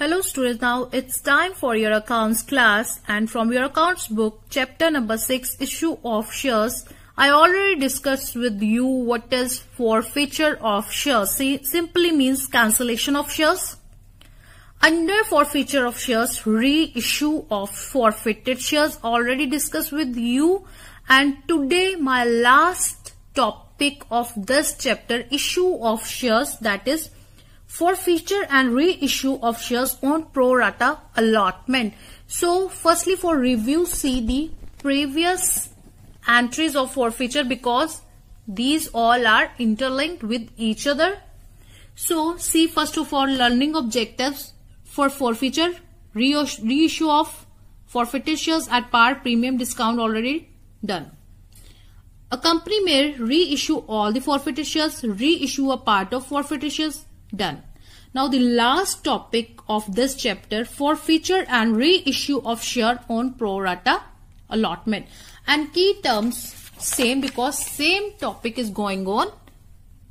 Hello students, now it's time for your accounts class and from your accounts book chapter number 6 issue of shares. I already discussed with you what is forfeiture of shares. See, simply means cancellation of shares. Under forfeiture of shares, reissue of forfeited shares already discussed with you and today my last topic of this chapter issue of shares that is for feature and reissue of shares on pro rata allotment. So firstly for review see the previous entries of forfeiture because these all are interlinked with each other. So see first of all learning objectives for forfeiture, reissue of forfeited shares at par premium discount already done. A company may reissue all the forfeited shares, reissue a part of forfeited shares, done. Now the last topic of this chapter forfeiture and reissue of share on pro rata allotment and key terms same because same topic is going on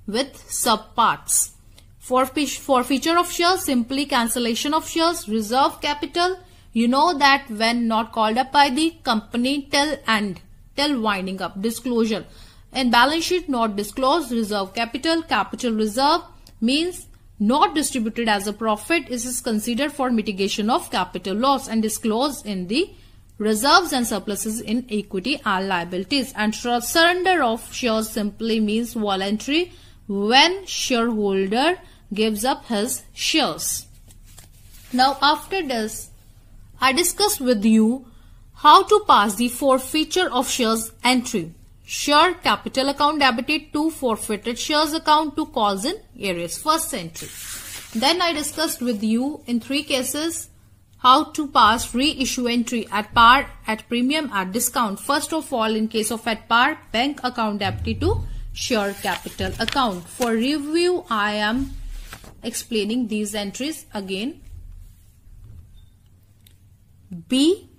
with subparts. Forfeiture of shares, simply cancellation of shares, reserve capital. You know that when not called up by the company till end, till winding up, disclosure. And balance sheet not disclosed, reserve capital, capital reserve means not distributed as a profit is considered for mitigation of capital loss and disclosed in the reserves and surpluses in equity are liabilities and surrender of shares simply means voluntary when shareholder gives up his shares. Now after this, I discussed with you how to pass the forfeiture of shares entry share capital account debited to forfeited shares account to cause in areas First entry. Then I discussed with you in three cases how to pass reissue entry at par, at premium, at discount. First of all, in case of at par, bank account debited to share capital account. For review, I am explaining these entries again. B.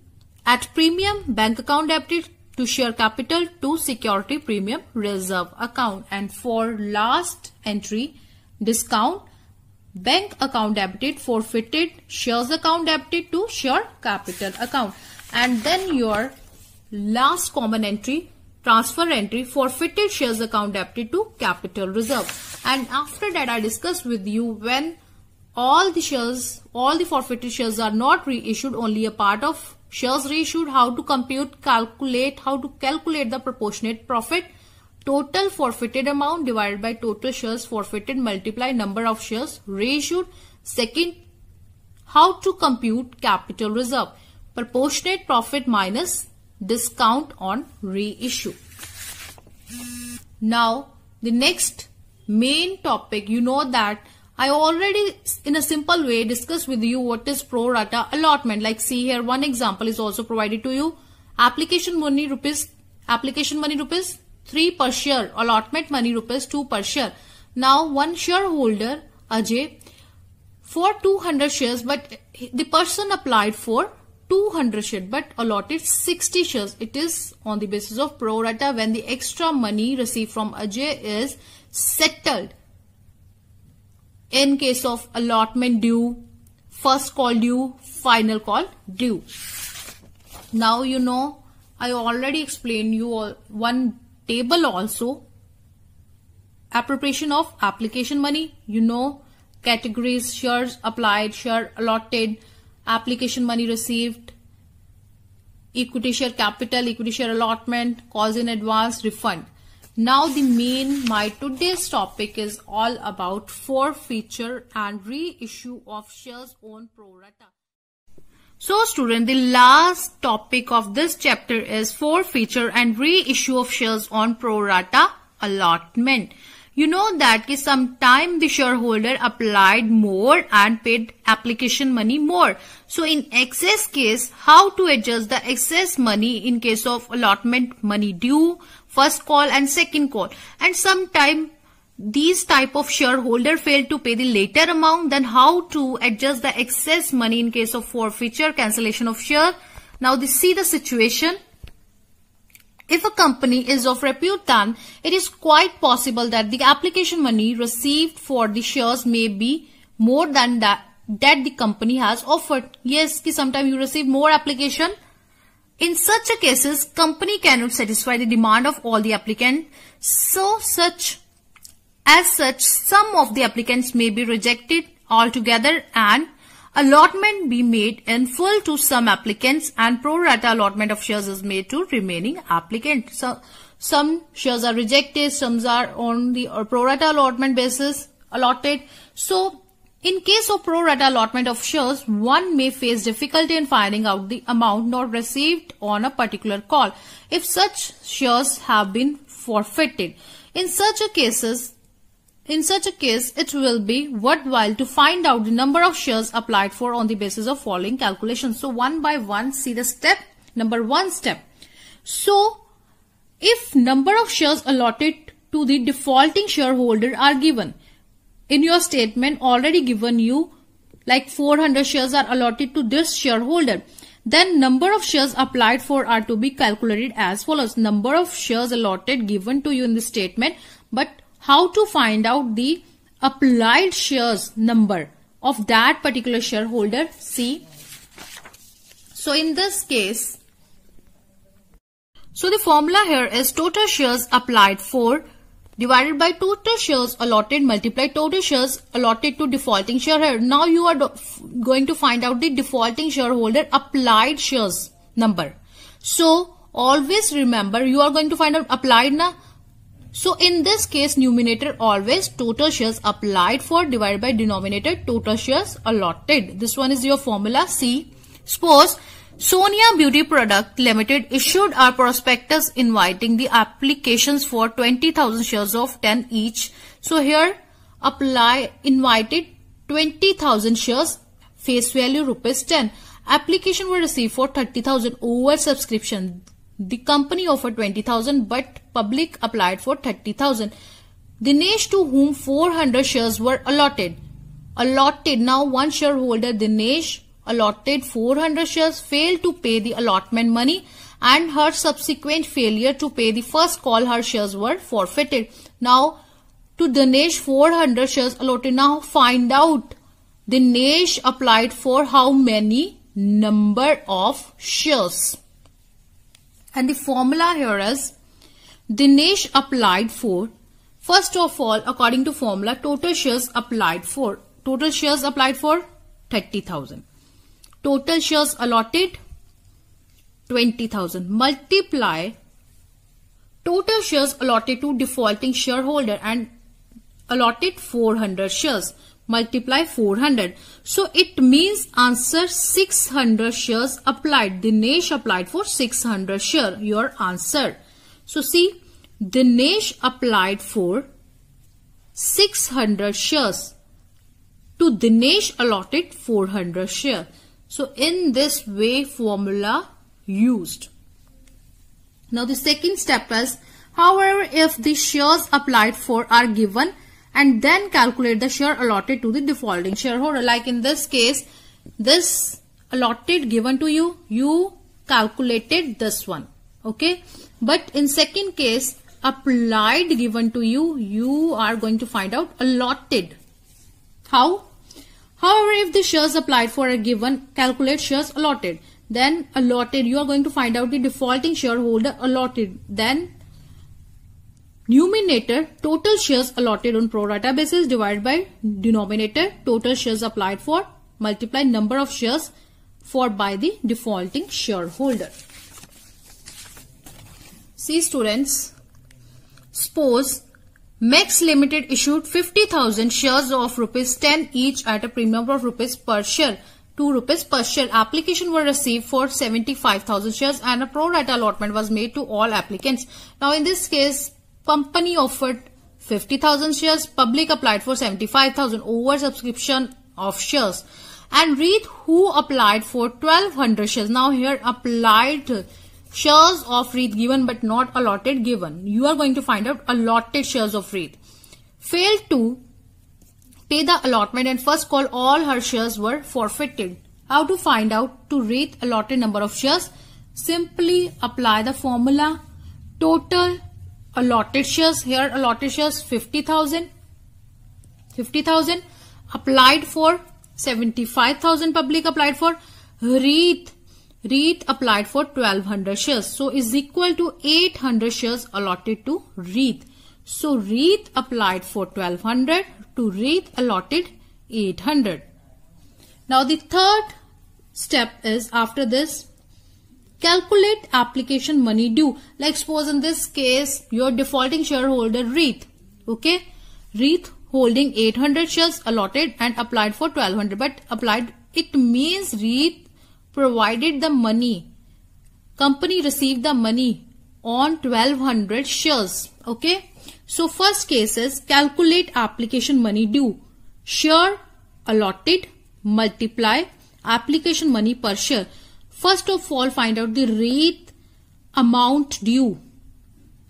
At premium, bank account debited to share capital to security premium reserve account. And for last entry, discount bank account debited forfeited shares account debited to share capital account and then your last common entry transfer entry forfeited shares account debited to capital reserve and after that i discussed with you when all the shares all the forfeited shares are not reissued only a part of shares reissued, how to compute, calculate, how to calculate the proportionate profit, total forfeited amount divided by total shares forfeited multiply number of shares reissued. Second, how to compute capital reserve, proportionate profit minus discount on reissue. Now, the next main topic, you know that I already in a simple way discussed with you what is pro rata allotment. Like see here one example is also provided to you. Application money rupees, application money rupees 3 per share, allotment money rupees 2 per share. Now one shareholder Ajay for 200 shares but the person applied for 200 shares but allotted 60 shares. It is on the basis of pro rata when the extra money received from Ajay is settled in case of allotment due, first call due, final call due. Now you know, I already explained you all one table also. Appropriation of application money, you know, categories, shares applied, share allotted, application money received, equity share capital, equity share allotment, cause in advance, refund. Now the main, my today's topic is all about feature and reissue of shares on pro rata. So student, the last topic of this chapter is feature and reissue of shares on pro rata allotment. You know that ki sometime the shareholder applied more and paid application money more. So in excess case, how to adjust the excess money in case of allotment money due first call and second call and sometime these type of shareholder fail to pay the later amount then how to adjust the excess money in case of forfeiture cancellation of share now this see the situation if a company is of repute then it is quite possible that the application money received for the shares may be more than that that the company has offered yes ki sometimes you receive more application in such a cases, company cannot satisfy the demand of all the applicants. So such as such, some of the applicants may be rejected altogether and allotment be made in full to some applicants and pro rata allotment of shares is made to remaining applicants. So some shares are rejected, some are on the pro rata allotment basis allotted. So in case of pro rata allotment of shares, one may face difficulty in finding out the amount not received on a particular call if such shares have been forfeited. In such a cases, in such a case, it will be worthwhile to find out the number of shares applied for on the basis of following calculations. So one by one, see the step, number one step. So if number of shares allotted to the defaulting shareholder are given, in your statement already given you like 400 shares are allotted to this shareholder then number of shares applied for are to be calculated as follows number of shares allotted given to you in the statement but how to find out the applied shares number of that particular shareholder see so in this case so the formula here is total shares applied for divided by total shares allotted multiplied total shares allotted to defaulting shareholder. Now you are going to find out the defaulting shareholder applied shares number. So always remember you are going to find out applied na. So in this case numerator always total shares applied for divided by denominator total shares allotted. This one is your formula C. Suppose Sonia Beauty Product Limited issued our prospectus inviting the applications for 20,000 shares of 10 each. So here apply invited 20,000 shares face value rupees 10. Application were received for 30,000 over subscription. The company offered 20,000 but public applied for 30,000. Dinesh to whom 400 shares were allotted. Allotted. Now one shareholder Dinesh allotted 400 shares failed to pay the allotment money and her subsequent failure to pay the first call her shares were forfeited. Now to Dinesh 400 shares allotted. Now find out Dinesh applied for how many number of shares. And the formula here is Dinesh applied for first of all according to formula total shares applied for total shares applied for 30,000 total shares allotted 20,000 multiply total shares allotted to defaulting shareholder and allotted 400 shares multiply 400 so it means answer 600 shares applied Dinesh applied for 600 share your answer so see Dinesh applied for 600 shares to Dinesh allotted 400 share so in this way formula used. Now the second step is however if the shares applied for are given and then calculate the share allotted to the defaulting shareholder like in this case this allotted given to you you calculated this one okay but in second case applied given to you you are going to find out allotted how However, if the shares applied for are given, calculate shares allotted. Then allotted, you are going to find out the defaulting shareholder allotted. Then numerator total shares allotted on pro rata basis divided by denominator total shares applied for multiply number of shares for by the defaulting shareholder. See students, suppose Max Limited issued 50,000 shares of rupees 10 each at a premium of rupees per share. 2 rupees per share. Application were received for 75,000 shares and a pro rata allotment was made to all applicants. Now in this case, company offered 50,000 shares, public applied for 75,000 over subscription of shares. And read who applied for 1200 shares. Now here applied shares of REIT given but not allotted given. You are going to find out allotted shares of REIT. Failed to pay the allotment and first call all her shares were forfeited. How to find out to rate allotted number of shares? Simply apply the formula total allotted shares. Here allotted shares 50,000. 50,000 applied for 75,000 public applied for REIT Reith applied for 1200 shares. So is equal to 800 shares allotted to Reith. So Reith applied for 1200 to Reith allotted 800. Now the third step is after this calculate application money due. Like suppose in this case your defaulting shareholder Reith. Okay. Reith holding 800 shares allotted and applied for 1200 but applied it means Reith provided the money. Company received the money on 1200 shares. Okay. So first case is calculate application money due. Share allotted multiply application money per share. First of all find out the rate amount due.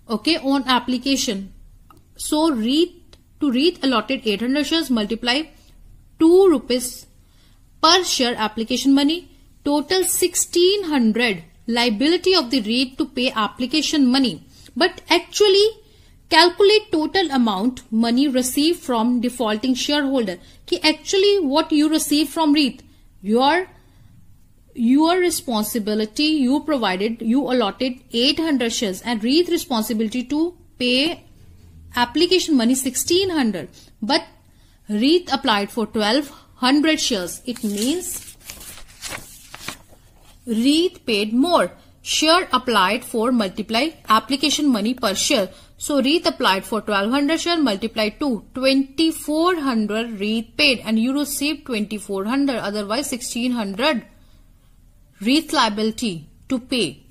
Okay. On application. So rate to rate allotted 800 shares multiply 2 rupees per share application money total 1600 liability of the rate to pay application money but actually calculate total amount money received from defaulting shareholder ki actually what you receive from REIT your your responsibility you provided you allotted 800 shares and REIT responsibility to pay application money 1600 but REIT applied for 1200 shares it means REIT paid more. Share applied for multiply application money per share. So REIT applied for 1200 share multiplied to 2400 REIT paid and you received 2400 otherwise 1600 REIT liability to pay.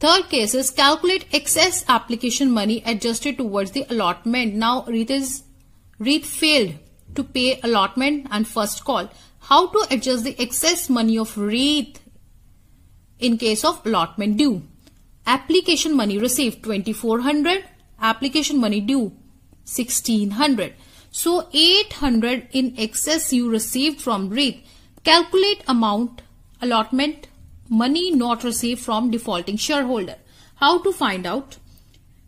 Third case is calculate excess application money adjusted towards the allotment. Now REIT is REIT failed to pay allotment and first call how to adjust the excess money of REIT in case of allotment due. Application money received 2400, application money due 1600. So 800 in excess you received from REIT. Calculate amount allotment money not received from defaulting shareholder. How to find out?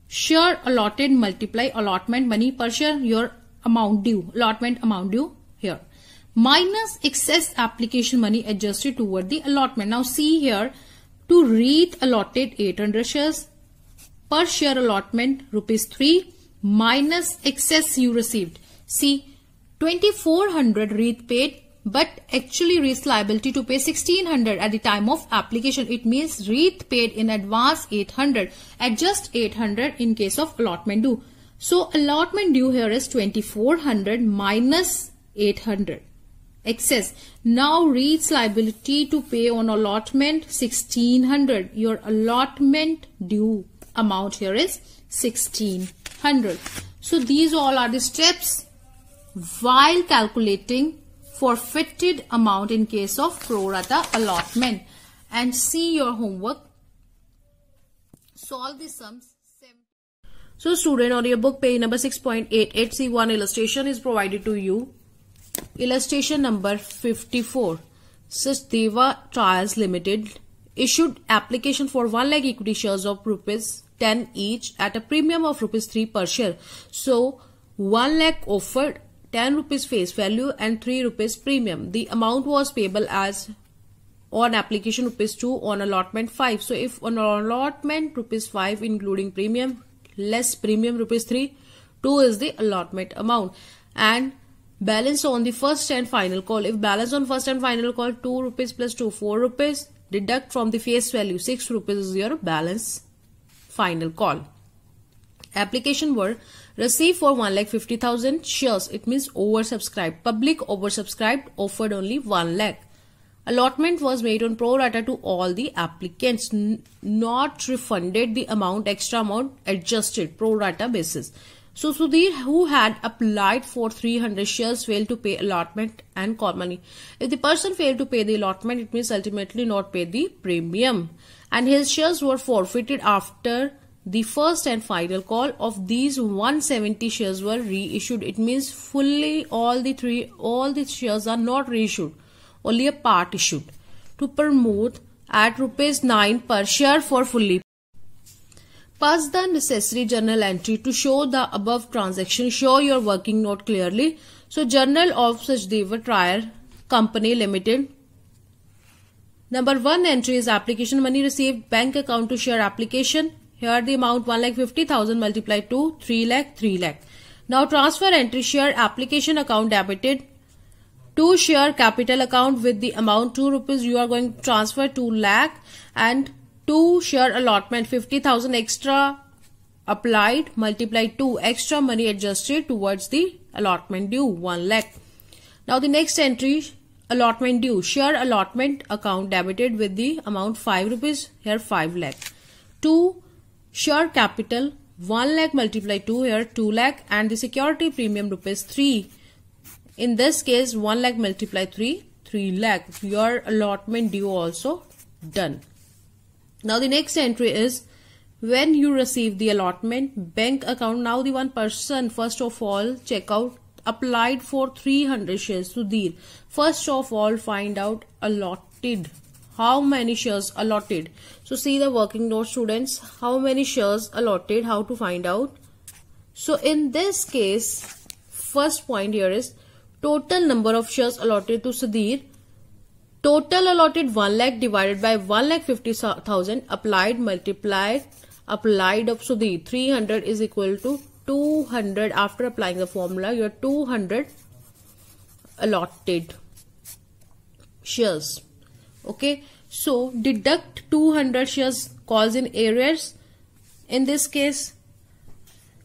Share allotted multiply allotment money per share your amount due. Allotment amount due minus excess application money adjusted toward the allotment. Now see here, to REIT allotted 800 shares, per share allotment rupees 3 minus excess you received. See, 2400 REIT paid but actually REIT's liability to pay 1600 at the time of application. It means REIT paid in advance 800, adjust 800 in case of allotment due. So allotment due here is 2400 minus 800 excess. Now reads liability to pay on allotment 1600. Your allotment due amount here is 1600. So these all are the steps while calculating forfeited amount in case of pro rata allotment. And see your homework. Solve the sums. So student on your book page number 6.88 C1 illustration is provided to you. Illustration number 54. Sachdeva Trials Limited issued application for 1 lakh equity shares of rupees 10 each at a premium of rupees 3 per share. So 1 lakh offered 10 rupees face value and 3 rupees premium. The amount was payable as on application rupees 2 on allotment 5. So if on allotment rupees 5 including premium less premium rupees 3 2 is the allotment amount and balance on the first and final call if balance on first and final call 2 rupees plus 2 4 rupees deduct from the face value 6 rupees is your balance final call application were received for 1 lakh 50,000 shares. It means oversubscribed. Public oversubscribed offered only 1 lakh. Allotment was made on pro rata to all the applicants. not refunded the amount, extra amount adjusted pro rata basis. So Sudhir, who had applied for 300 shares, failed to pay allotment and call money. If the person failed to pay the allotment, it means ultimately not pay the premium. And his shares were forfeited after the first and final call of these 170 shares were reissued. It means fully all the three, all the shares are not reissued, only a part issued to promote at rupees 9 per share for fully Pass the necessary journal entry to show the above transaction. Show your working note clearly. So journal of Sajdeva Trier Company Limited. Number one entry is application money received bank account to share application. Here the amount 1 lakh 50,000 multiplied to 3 lakh 3 lakh. Now transfer entry share application account debited to share capital account with the amount 2 rupees you are going to transfer 2 lakh and 2 share allotment 50,000 extra applied multiply 2 extra money adjusted towards the allotment due 1 lakh. Now the next entry allotment due share allotment account debited with the amount 5 rupees here 5 lakh. 2 share capital 1 lakh multiply 2 here 2 lakh and the security premium rupees 3. In this case 1 lakh multiply 3 3 lakh your allotment due also done. Now the next entry is when you receive the allotment bank account. Now the one person first of all check out applied for 300 shares. Sudhir first of all find out allotted how many shares allotted. So see the working note students how many shares allotted how to find out. So in this case first point here is total number of shares allotted to Sudhir Total allotted 1 lakh divided by 1 lakh 50,000 applied multiplied applied up. So the 300 is equal to 200 after applying the formula your 200 allotted shares. Okay. So deduct 200 shares calls in areas in this case.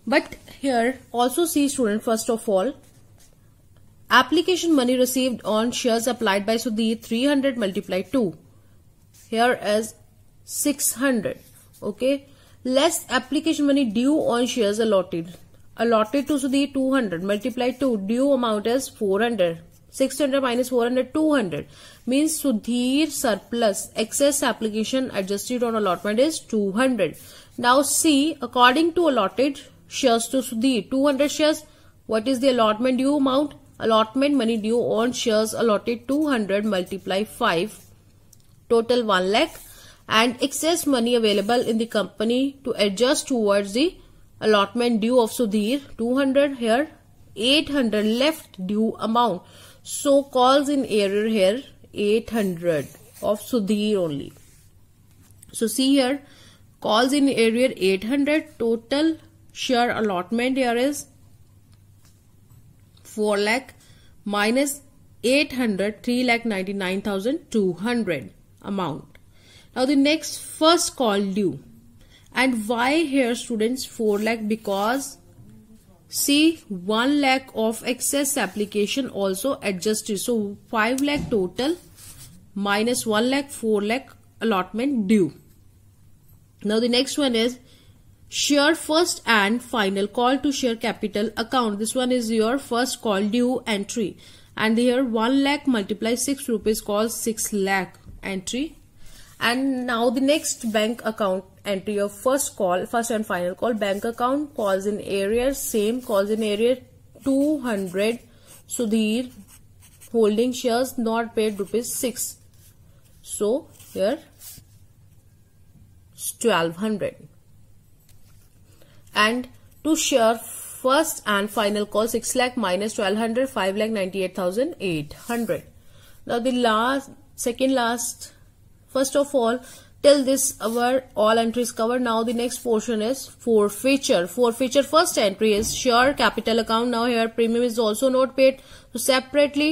But here also see student first of all Application money received on shares applied by Sudhir 300 multiplied 2. Here is 600. Okay. Less application money due on shares allotted. Allotted to Sudhir 200 multiplied 2. Due amount is 400. 600 minus 400 200 means Sudhir surplus excess application adjusted on allotment is 200. Now see according to allotted shares to Sudhir 200 shares what is the allotment due amount allotment money due on shares allotted 200 multiply 5 total 1 lakh and excess money available in the company to adjust towards the allotment due of Sudhir 200 here 800 left due amount so calls in error here 800 of Sudhir only so see here calls in error 800 total share allotment here is 4 lakh minus 800 3 lakh 99,200 amount. Now the next first call due and why here students 4 lakh because see 1 lakh of excess application also adjusted so 5 lakh total minus 1 lakh 4 lakh allotment due. Now the next one is share first and final call to share capital account this one is your first call due entry and here 1 lakh multiply 6 rupees calls 6 lakh entry and now the next bank account entry your first call first and final call bank account calls in area same calls in area 200 sudhir holding shares not paid rupees 6 so here 1200 and to share first and final cost 6 lakh minus 1200 5 lakh 98800 now the last second last first of all till this our all entries covered now the next portion is forfeiture forfeiture first entry is share capital account now here premium is also not paid so separately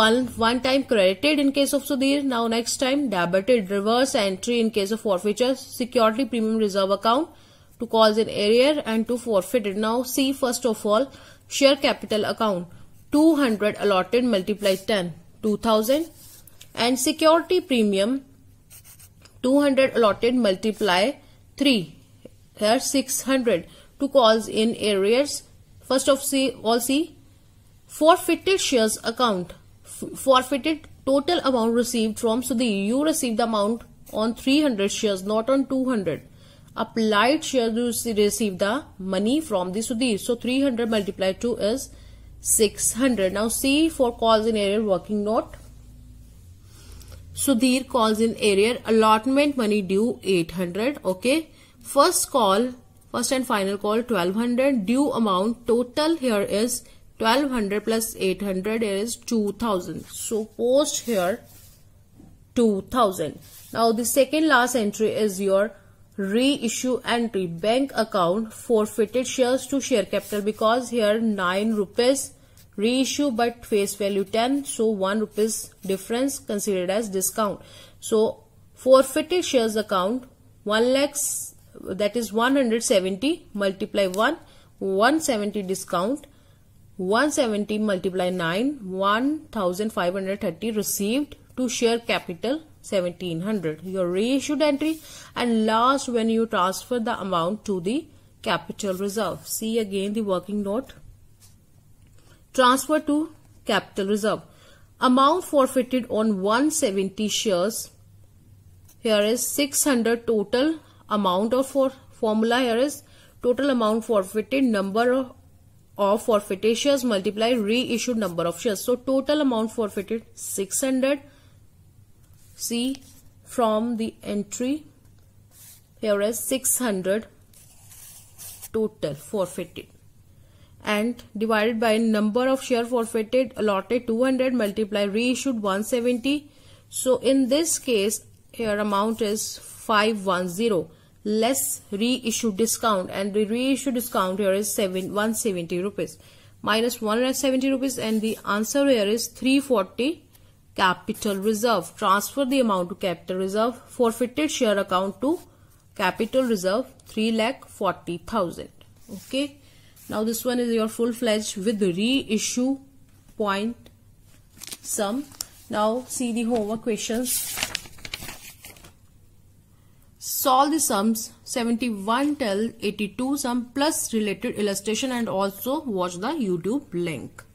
one one time credited in case of Sudhir now next time debited reverse entry in case of forfeiture security premium reserve account to cause an error and to forfeit it. Now see first of all share capital account 200 allotted multiplied 10 2000 and security premium 200 allotted multiply 3 here 600 to cause in arrears first of see all see forfeited shares account forfeited total amount received from so the you received the amount on 300 shares not on 200 applied shares receive the money from the Sudhir. So 300 multiplied 2 is 600. Now see for calls in error working note. Sudhir calls in error allotment money due 800. Okay. First call, first and final call 1200. Due amount total here is 1200 plus 800 is 2000. So post here 2000. Now the second last entry is your reissue entry bank account forfeited shares to share capital because here 9 rupees reissue but face value 10 so 1 rupees difference considered as discount so forfeited shares account 1 lakhs that is 170 multiply 1 170 discount 170 multiply 9 1530 received to share capital 1700 your reissued entry and last when you transfer the amount to the capital reserve see again the working note transfer to capital reserve amount forfeited on 170 shares here is 600 total amount of for formula here is total amount forfeited number of, forfeited shares multiply reissued number of shares so total amount forfeited 600 see from the entry here is 600 total forfeited and divided by number of share forfeited allotted 200 multiply reissued 170 so in this case here amount is 510 less reissue discount and the reissue discount here is 7 170 rupees minus 170 rupees and the answer here is 340 capital reserve transfer the amount to capital reserve forfeited share account to capital reserve 3 lakh 40000 okay now this one is your full fledged with reissue point sum now see the homework questions solve the sums 71 till 82 sum plus related illustration and also watch the youtube link